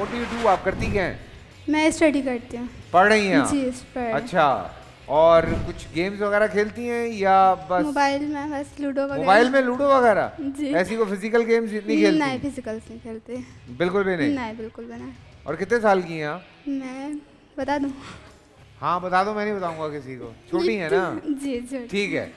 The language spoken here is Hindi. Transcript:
What do you do? आप करती क्या हैं? मैं स्टडी करती हूँ पढ़ रही हैं जी अच्छा और कुछ गेम्स वगैरह खेलती हैं या बस मोबाइल में बस लूडो वगैरह मोबाइल में लूडो वगैरह जी ऐसी को फिजिकल गेम्स नहीं खेलती नहीं फिजिकल नहीं खेलते बिल्कुल भी नहीं नहीं बिल्कुल भी नहीं और कितने साल की हैं मैं बता दूँ हाँ बता दो मैं नहीं बताऊंगा किसी को छोटी है ना जी जी ठीक है